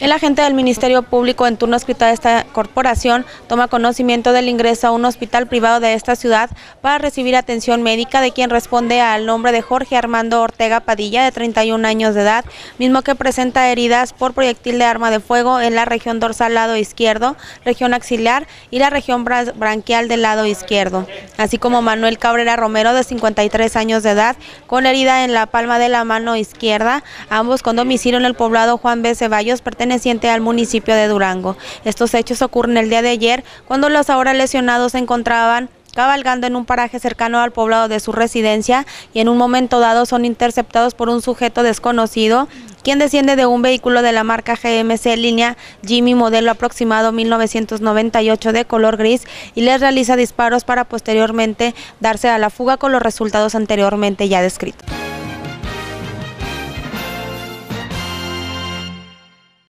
El agente del Ministerio Público en turno escrito de esta corporación toma conocimiento del ingreso a un hospital privado de esta ciudad para recibir atención médica de quien responde al nombre de Jorge Armando Ortega Padilla, de 31 años de edad, mismo que presenta heridas por proyectil de arma de fuego en la región dorsal lado izquierdo, región axilar y la región branquial del lado izquierdo, así como Manuel Cabrera Romero, de 53 años de edad, con herida en la palma de la mano izquierda, ambos con domicilio en el poblado Juan B. Ceballos, pertenece perteneciente al municipio de Durango. Estos hechos ocurren el día de ayer cuando los ahora lesionados se encontraban cabalgando en un paraje cercano al poblado de su residencia y en un momento dado son interceptados por un sujeto desconocido quien desciende de un vehículo de la marca GMC línea Jimmy modelo aproximado 1998 de color gris y les realiza disparos para posteriormente darse a la fuga con los resultados anteriormente ya descritos.